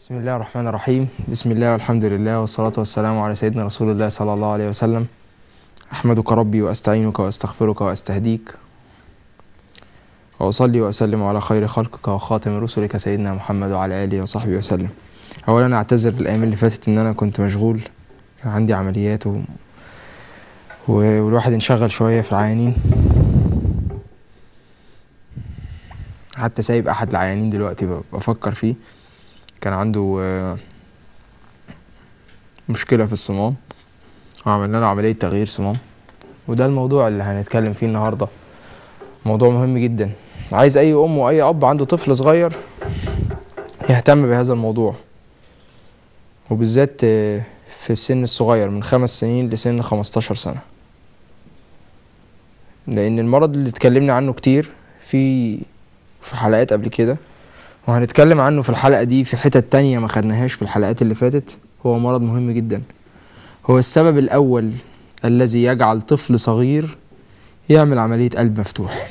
بسم الله الرحمن الرحيم بسم الله والحمد لله والصلاة والسلام على سيدنا رسول الله صلى الله عليه وسلم أحمدك ربي وأستعينك وأستغفرك وأستهديك وأصلي وأسلم على خير خلقك وخاتم رسلك سيدنا محمد وعلى آله وصحبه وسلم أولا أعتذر الأيام اللي فاتت إن أنا كنت مشغول كان عندي عمليات و... والواحد انشغل شوية في العيانين حتى سايب أحد العيانين دلوقتي بفكر فيه كان عنده آه، مشكلة في الصمام وعملنا له عملية تغيير صمام وده الموضوع اللي هنتكلم فيه النهاردة موضوع مهم جدا عايز أي أم وأي أب عنده طفل صغير يهتم بهذا الموضوع وبالذات آه، في السن الصغير من خمس سنين لسن خمستاشر سنة لأن المرض اللي اتكلمنا عنه كتير في في حلقات قبل كده وهنتكلم عنه في الحلقة دي في حتة تانية ما خدناهاش في الحلقات اللي فاتت هو مرض مهم جدا هو السبب الأول الذي يجعل طفل صغير يعمل عملية قلب مفتوح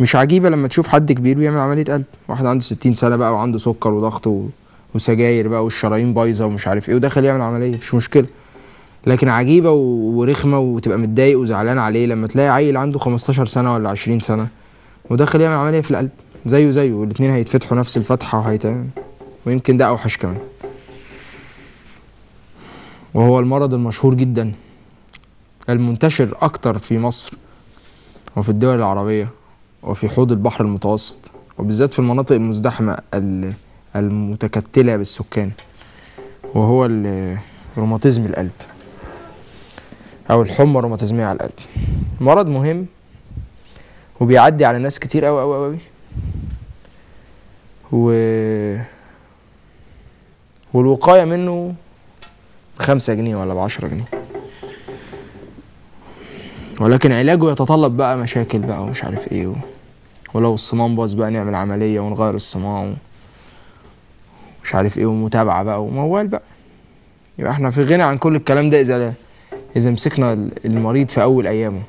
مش عجيبة لما تشوف حد كبير بيعمل عملية قلب واحد عنده ستين سنة بقى وعنده سكر وضغط وسجاير بقى والشرايين بايظة ومش عارف ايه ودخل يعمل عملية مش مشكلة لكن عجيبة ورخمة وتبقى متضايق وزعلان عليه لما تلاقي عيل عنده 15 سنة ولا 20 سنة ودخل يعمل عملية في القلب زيه زيه الاثنين هيتفتحوا نفس الفتحة وهيت ويمكن ده أوحش كمان وهو المرض المشهور جدا المنتشر أكتر في مصر وفي الدول العربية وفي حوض البحر المتوسط وبالذات في المناطق المزدحمة المتكتلة بالسكان وهو روماتيزم القلب أو الحمى الروماتيزمية على القلب مرض مهم وبيعدي على ناس كتير أوي أوي أوي و والوقايه منه بخمسة جنيه ولا بعشرة جنيه ولكن علاجه يتطلب بقى مشاكل بقى ومش عارف ايه و... ولو الصمام باظ بقى نعمل عمليه ونغير الصمام ومش عارف ايه ومتابعه بقى وموال بقى يبقى احنا في غنى عن كل الكلام ده اذا اذا مسكنا المريض في اول ايامه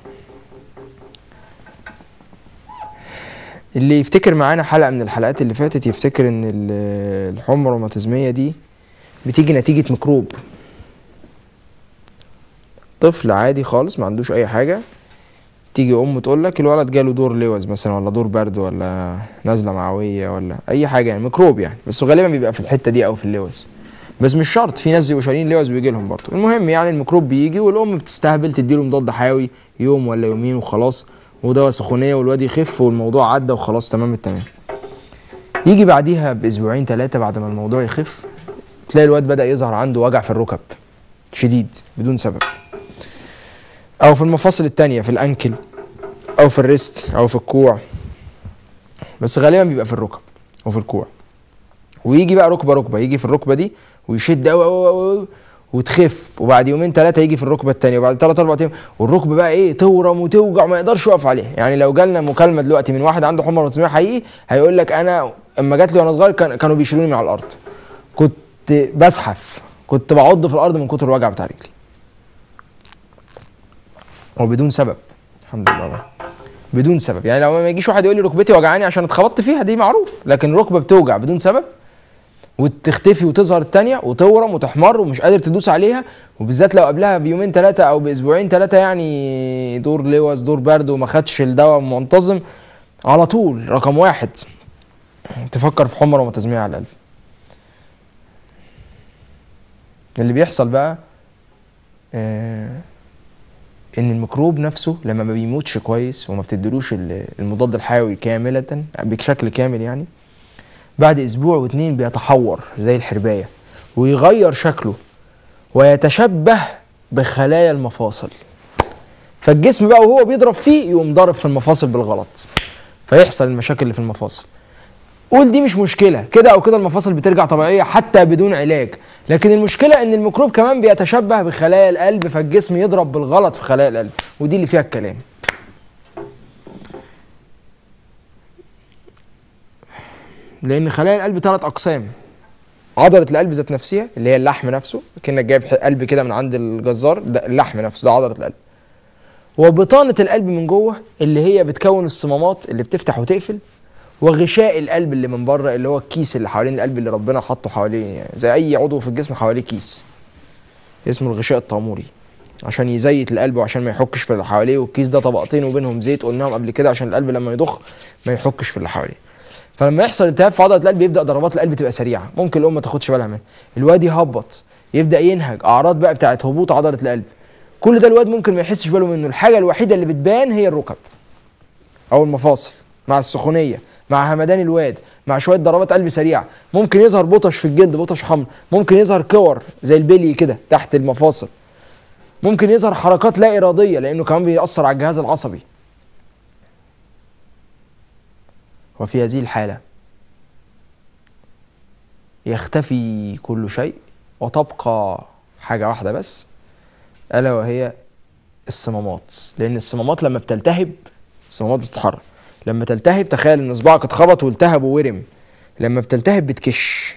اللي يفتكر معانا حلقه من الحلقات اللي فاتت يفتكر ان الحمى الروماتيزميه دي بتيجي نتيجه ميكروب طفل عادي خالص ما عندوش اي حاجه تيجي امه تقول لك الولد جاله دور لوز مثلا ولا دور برد ولا نزله معويه ولا اي حاجه يعني ميكروب يعني بس غالبا بيبقى في الحته دي او في اللوز بس مش شرط في ناس بيبقوا شايلين لوز ويجي لهم برضه المهم يعني الميكروب بيجي والام بتستهبل تديله مضاد حيوي يوم ولا يومين وخلاص ودواء سخونيه والواد يخف والموضوع عدى وخلاص تمام التمام يجي بعديها باسبوعين ثلاثه بعد ما الموضوع يخف تلاقي الواد بدا يظهر عنده وجع في الركب شديد بدون سبب او في المفاصل الثانيه في الانكل او في الريست او في الكوع بس غالبا بيبقى في الركب وفي الكوع ويجي بقى ركبه ركبه يجي في الركبه دي ويشد قوي قوي وتخف وبعد يومين ثلاثه يجي في الركبه الثانيه وبعد ثلاث اربع ايام والركبه بقى ايه تورم وتوجع ما يقدرش يقف عليها يعني لو جالنا مكالمه دلوقتي من واحد عنده حمى رسميه حقيقي هيقول لك انا اما جات لي وانا صغير كانوا بيشيلوني من على الارض كنت بزحف كنت بعض في الارض من كتر الوجع بتاع رجلي وبدون سبب الحمد لله بدون سبب يعني لو ما يجيش واحد يقول لي ركبتي وجعاني عشان اتخبطت فيها دي معروف لكن ركبه بتوجع بدون سبب وتختفي وتظهر الثانيه وتورم وتحمر ومش قادر تدوس عليها وبالذات لو قبلها بيومين ثلاثه او باسبوعين ثلاثه يعني دور لوز دور برد وما خدش الدواء منتظم على طول رقم واحد تفكر في وما تزميع على القلب اللي بيحصل بقى آه ان الميكروب نفسه لما ما بيموتش كويس وما بتدلوش المضاد الحيوي كامله بشكل كامل يعني بعد اسبوع واتنين بيتحور زي الحربايه ويغير شكله ويتشبه بخلايا المفاصل فالجسم بقى وهو بيضرب فيه يقوم ضارب في المفاصل بالغلط فيحصل المشاكل اللي في المفاصل قول دي مش مشكله كده او كده المفاصل بترجع طبيعيه حتى بدون علاج لكن المشكله ان الميكروب كمان بيتشبه بخلايا القلب فالجسم يضرب بالغلط في خلايا القلب ودي اللي فيها الكلام لان خلايا القلب ثلاث اقسام عضله القلب ذات نفسها اللي هي اللحم نفسه كانك جايب قلب كده من عند الجزار ده اللحم نفسه ده عضله القلب وبطانه القلب من جوه اللي هي بتكون الصمامات اللي بتفتح وتقفل وغشاء القلب اللي من بره اللي هو الكيس اللي حوالين القلب اللي ربنا حاطه حواليه يعني زي اي عضو في الجسم حواليه كيس اسمه الغشاء الطاموري عشان يزيت القلب وعشان ما يحكش في اللي حواليه والكيس ده طبقتين وبينهم زيت قلناهم قبل كده عشان القلب لما يضخ ما يحكش في اللي حواليه فلما يحصل التهاب في عضله القلب بيبدا ضربات القلب تبقى سريعه ممكن الام ما تاخدش بالها منها الواد يهبط يبدا ينهج اعراض بقى بتاعه هبوط عضله القلب كل ده الواد ممكن ما يحسش باله منه الحاجه الوحيده اللي بتبان هي الركب او المفاصل مع السخونيه مع همدان الواد مع شويه ضربات قلب سريعه ممكن يظهر بطش في الجلد بطش حمر ممكن يظهر كور زي البلي كده تحت المفاصل ممكن يظهر حركات لا اراديه لانه كمان بيأثر على الجهاز العصبي وفي هذه الحالة يختفي كل شيء وتبقى حاجة واحدة بس ألا وهي الصمامات لأن الصمامات لما بتلتهب الصمامات بتتحرك لما تلتهب تخيل إن صباعك اتخبط والتهب وورم لما بتلتهب بتكش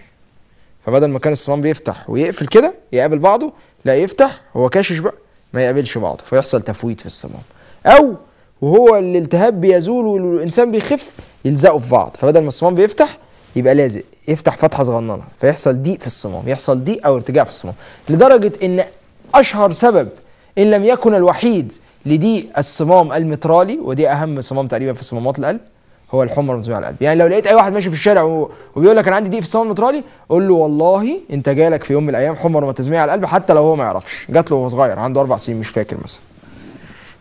فبدل ما كان الصمام بيفتح ويقفل كده يقابل بعضه لا يفتح هو كاشش بقى ما يقابلش بعضه فيحصل تفويت في الصمام أو وهو الالتهاب بيزول والانسان بيخف يلزقوا في بعض فبدل ما الصمام بيفتح يبقى لازق يفتح فتحه صغننه فيحصل ضيق في الصمام يحصل ضيق او ارتجاع في الصمام لدرجه ان اشهر سبب ان لم يكن الوحيد لضيق الصمام المترالي ودي اهم صمام تقريبا في صمامات القلب هو الحمى المزمنه على القلب يعني لو لقيت اي واحد ماشي في الشارع وبيقول لك انا عندي ضيق في الصمام المترالي قول له والله انت جالك في يوم من الايام حمى روماتيزميه على القلب حتى لو هو ما يعرفش جات له وهو صغير عنده اربع سنين مش فاكر مثلا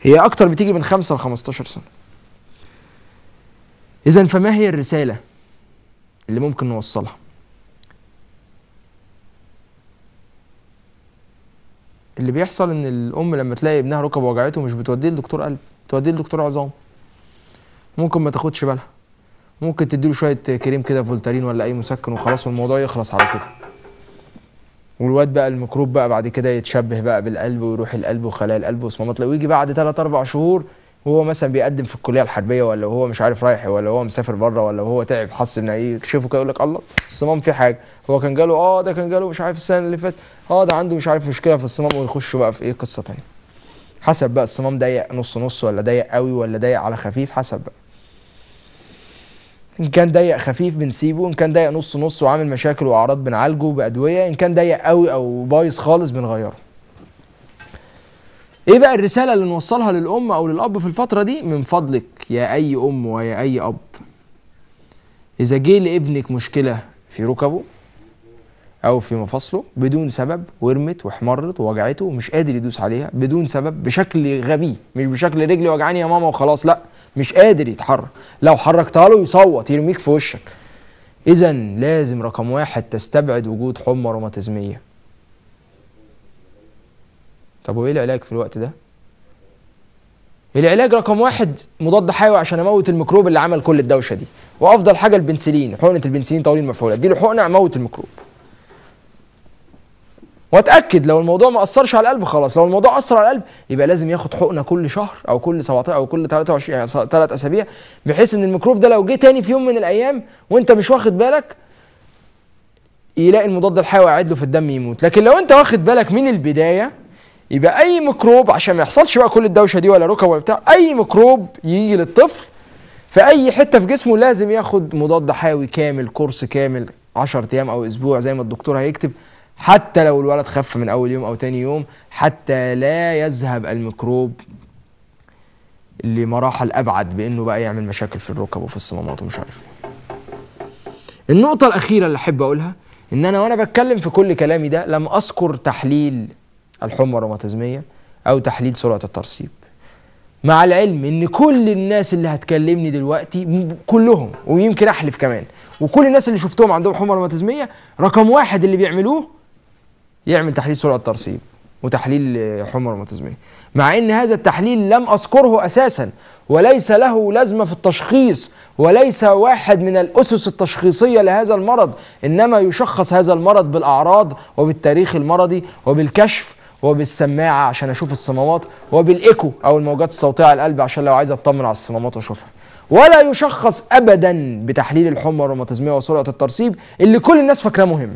هي اكتر بتيجي من 5 ل 15 سنه اذا فما هي الرساله اللي ممكن نوصلها اللي بيحصل ان الام لما تلاقي ابنها ركبه وجعته مش بتوديه لدكتور قلب بتوديه لدكتور عظام ممكن ما تاخدش بالها ممكن تديله شويه كريم كده فولتارين ولا اي مسكن وخلاص والموضوع يخلص على كده والواد بقى الميكروب بقى بعد كده يتشبه بقى بالقلب ويروح القلب وخلايا القلب وصمامات لو يجي بعد ثلاث اربع شهور وهو مثلا بيقدم في الكليه الحربيه ولا هو مش عارف رايح ولا هو مسافر بره ولا هو تعب حس ان ايه يكشفه كده يقول لك الله الصمام فيه حاجه هو كان جاله اه ده كان جاله مش عارف السنه اللي فاتت اه ده عنده مش عارف مشكله في الصمام ويخش بقى في ايه قصه ثانيه حسب بقى الصمام ضيق نص نص ولا ضيق قوي ولا ضيق على خفيف حسب بقى ان كان ضيق خفيف بنسيبه ان كان ضيق نص نص وعامل مشاكل واعراض بنعالجه بادويه ان كان ضيق قوي او بايظ خالص بنغيره ايه بقى الرساله اللي نوصلها للام او للاب في الفتره دي من فضلك يا اي ام ويا اي اب اذا جه لابنك مشكله في ركبه او في مفاصله بدون سبب ورمت واحمرت ووجعته ومش قادر يدوس عليها بدون سبب بشكل غبي مش بشكل رجلي وجعاني يا ماما وخلاص لا مش قادر يتحرك لو حركتها له يصوت يرميك في وشك اذا لازم رقم واحد تستبعد وجود حمى روماتيزميه طب وايه العلاج في الوقت ده العلاج رقم واحد مضاد حيوي عشان اموت الميكروب اللي عمل كل الدوشه دي وافضل حاجه البنسلين حقنه البنسلين طويل المفعول اديله حقنه اموت الميكروب واتاكد لو الموضوع ما اثرش على القلب خلاص لو الموضوع اثر على القلب يبقى لازم ياخد حقنه كل شهر او كل 17 او كل 23 يعني اسابيع بحيث ان الميكروب ده لو جه تاني في يوم من الايام وانت مش واخد بالك يلاقي المضاد الحيوي قاعد له في الدم يموت لكن لو انت واخد بالك من البدايه يبقى اي ميكروب عشان ما يحصلش بقى كل الدوشه دي ولا ركب ولا بتاع اي ميكروب يجي للطفل في اي حته في جسمه لازم ياخد مضاد حيوي كامل كورس كامل 10 ايام او اسبوع زي ما الدكتور هيكتب حتى لو الولد خف من اول يوم او تاني يوم حتى لا يذهب الميكروب لمراحل ابعد بانه بقى يعمل مشاكل في الركب وفي الصمامات ومش عارف ايه. النقطه الاخيره اللي احب اقولها ان انا وانا بتكلم في كل كلامي ده لم اذكر تحليل الحمى الروماتيزميه او تحليل سرعه الترسيب. مع العلم ان كل الناس اللي هتكلمني دلوقتي كلهم ويمكن احلف كمان وكل الناس اللي شفتهم عندهم حمى روماتيزميه رقم واحد اللي بيعملوه يعمل تحليل سرعه ترسيب وتحليل آه، حمى روماتيزميه مع ان هذا التحليل لم اذكره اساسا وليس له لازمه في التشخيص وليس واحد من الاسس التشخيصيه لهذا المرض انما يشخص هذا المرض بالاعراض وبالتاريخ المرضي وبالكشف وبالسماعه عشان اشوف الصمامات وبالايكو او الموجات الصوتيه على القلب عشان لو عايز اطمن على الصمامات واشوفها ولا يشخص ابدا بتحليل الحمى الروماتيزميه وسرعه الترسيب اللي كل الناس فاكراه مهم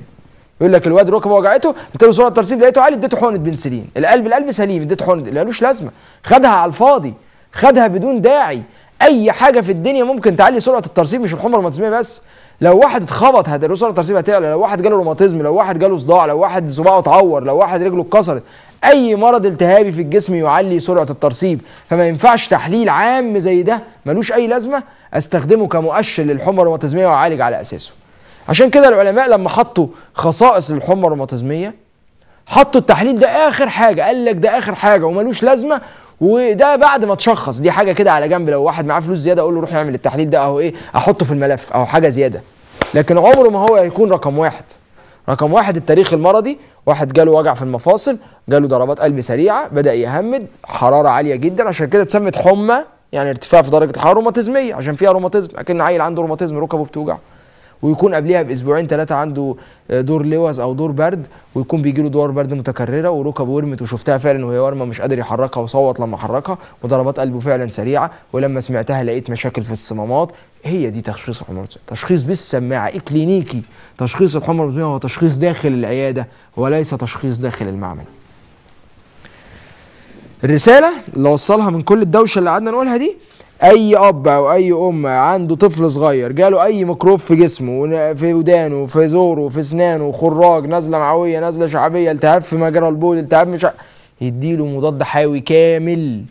يقول لك الواد ركبه وجعته له صوره الترسيب لقيته عالي اديته حقنه بنسلين القلب القلب سليم اديته حقنه ملوش لازمه خدها على الفاضي خدها بدون داعي اي حاجه في الدنيا ممكن تعلي سرعه الترسيب مش الحمى الروماتيزميه بس لو واحد اتخبط هتعلي سرعه الترسيب هتعلى لو واحد جاله روماتيزم لو واحد جاله صداع لو واحد صباعه اتعور لو واحد رجله اتكسرت اي مرض التهابي في الجسم يعلي سرعه الترسيب فما ينفعش تحليل عام زي ده ملوش اي لازمه استخدمه كمؤشر للحمى الروماتيزميه واعالج على اساسه عشان كده العلماء لما حطوا خصائص للحمى الروماتيزميه حطوا التحليل ده اخر حاجه قال لك ده اخر حاجه وملوش لازمه وده بعد ما تشخص دي حاجه كده على جنب لو واحد معاه فلوس زياده اقول له روح اعمل التحليل ده اهو ايه احطه في الملف او حاجه زياده لكن عمره ما هو هيكون رقم واحد رقم واحد التاريخ المرضي واحد جاله وجع في المفاصل جاله ضربات قلب سريعه بدا يهمد حراره عاليه جدا عشان كده اتسمت حمى يعني ارتفاع في درجه الحراره روماتيزميه عشان فيها روماتيزم اكن عيل عنده روماتيزم ركبه بتوجعه ويكون قبلها باسبوعين ثلاثه عنده آه، دور لوز او دور برد ويكون بيجي له دوار برد متكرره وركبه ورمت وشفتها فعلا وهي ورمه مش قادر يحركها وصوت لما حركها وضربات قلبه فعلا سريعه ولما سمعتها لقيت مشاكل في الصمامات هي دي تشخيص حمى تشخيص بالسماعه اكلينيكي تشخيص الحمى الروتينيه هو تشخيص داخل العياده وليس تشخيص داخل المعمل الرساله اللي وصلها من كل الدوشه اللي قعدنا نقولها دي اي اب او اي ام عنده طفل صغير جاله اي ميكروب في جسمه في ودانه في زوره في اسنانه خراج نازله معويه نازله شعبيه التهاب في مجرى البول التهاب مش يديله مضاد حيوي كامل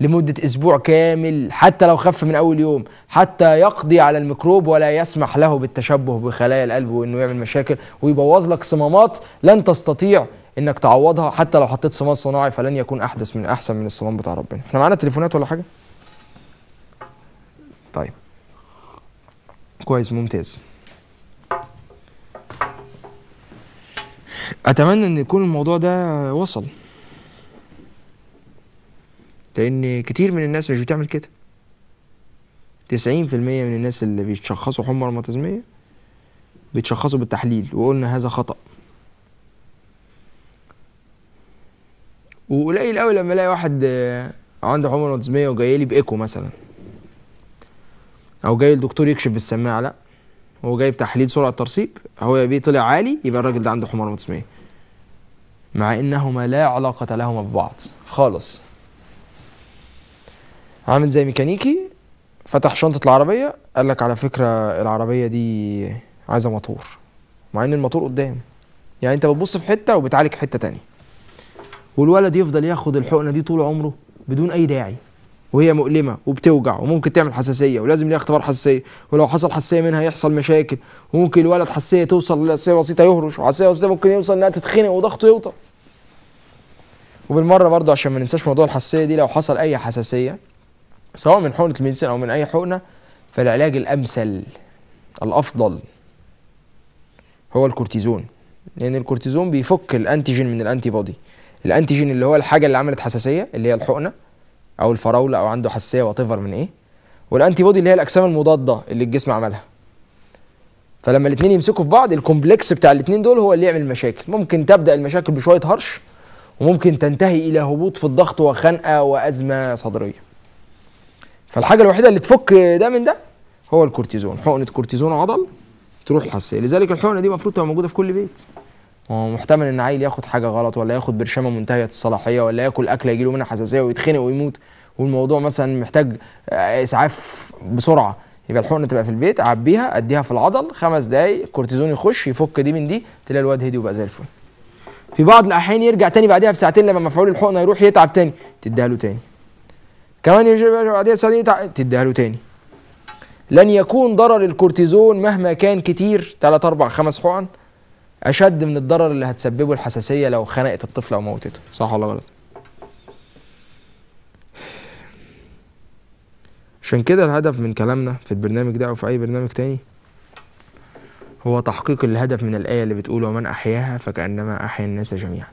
لمدة أسبوع كامل حتى لو خف من أول يوم حتى يقضي على الميكروب ولا يسمح له بالتشبه بخلايا القلب وإنه يعمل مشاكل ويبوظ لك صمامات لن تستطيع إنك تعوضها حتى لو حطيت صمام صناعي فلن يكون أحدث من أحسن من الصمام بتاع ربنا إحنا معانا تليفونات ولا حاجة؟ طيب كويس ممتاز اتمنى ان يكون الموضوع ده وصل لان كتير من الناس مش بتعمل كده تسعين في المية من الناس اللي بيتشخصوا حمى روماتيزمية بيتشخصوا بالتحليل وقلنا هذا خطأ وقليل قوي لما الاقي واحد عنده حمى روماتيزمية وجايلي بإيكو مثلا او جاي الدكتور يكشف بالسماعه لا هو جايب تحليل سرعه ترسيب هو يا بيه طلع عالي يبقى الراجل ده عنده حمار متسميه مع انهما لا علاقه لهما ببعض خالص عامل زي ميكانيكي فتح شنطه العربيه قال لك على فكره العربيه دي عايزه موتور مع ان الموتور قدام يعني انت بتبص في حته وبتعالج حته تانية والولد يفضل ياخد الحقنه دي طول عمره بدون اي داعي وهي مؤلمه وبتوجع وممكن تعمل حساسيه ولازم ليها اختبار حساسيه ولو حصل حساسيه منها يحصل مشاكل وممكن الولد حساسيه توصل لحساسيه بسيطه يهرش وحساسيه بسيطه ممكن يوصل انها تتخنق وضغطه يوطى وبالمره برضو عشان ما ننساش موضوع الحساسيه دي لو حصل اي حساسيه سواء من حقنه الميديسين او من اي حقنه فالعلاج الامثل الافضل هو الكورتيزون لان يعني الكورتيزون بيفك الانتيجين من الانتي بودي الانتيجين اللي هو الحاجه اللي عملت حساسيه اللي هي الحقنه او الفراوله او عنده حساسيه وات من ايه والانتي بودي اللي هي الاجسام المضاده اللي الجسم عملها فلما الاثنين يمسكوا في بعض الكومبلكس بتاع الاثنين دول هو اللي يعمل مشاكل ممكن تبدا المشاكل بشويه هرش وممكن تنتهي الى هبوط في الضغط وخنقه وازمه صدريه فالحاجه الوحيده اللي تفك ده من ده هو الكورتيزون حقنه كورتيزون عضل تروح الحساسيه لذلك الحقنه دي المفروض تبقى موجوده في كل بيت هو محتمل ان عيل ياخد حاجه غلط ولا ياخد برشامه منتهيه الصلاحيه ولا ياكل اكله يجيله منها حساسيه ويتخنق ويموت والموضوع مثلا محتاج آه، اسعاف بسرعه يبقى الحقنه تبقى في البيت اعبيها اديها في العضل خمس دقايق كورتيزون يخش يفك دي من دي تلاقي الواد هدي وبقى زي الفل في بعض الاحيان يرجع تاني بعدها بساعتين لما مفعول الحقنه يروح يتعب تاني تديها له تاني كمان يرجع بعدها بساعتين يتعب تديها له تاني لن يكون ضرر الكورتيزون مهما كان كتير ثلاث اربع خمس حقن اشد من الضرر اللي هتسببه الحساسيه لو خنقت الطفل او موتته صح ولا غلط عشان كده الهدف من كلامنا في البرنامج ده او في اي برنامج تاني هو تحقيق الهدف من الايه اللي بتقول ومن احياها فكانما احيا الناس جميعا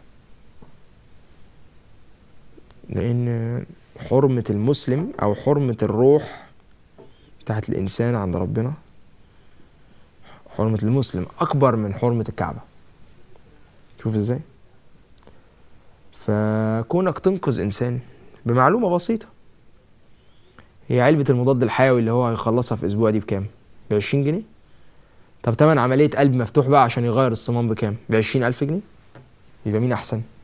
لان حرمه المسلم او حرمه الروح بتاعت الانسان عند ربنا حرمة المسلم أكبر من حرمة الكعبة شوف إزاي فكونك تنقذ إنسان بمعلومة بسيطة هي علبة المضاد الحيوي اللي هو هيخلصها في أسبوع دي بكام؟ ب 20 جنيه؟ طب تمن عملية قلب مفتوح بقى عشان يغير الصمام بكام؟ ب ألف جنيه؟ يبقى مين أحسن؟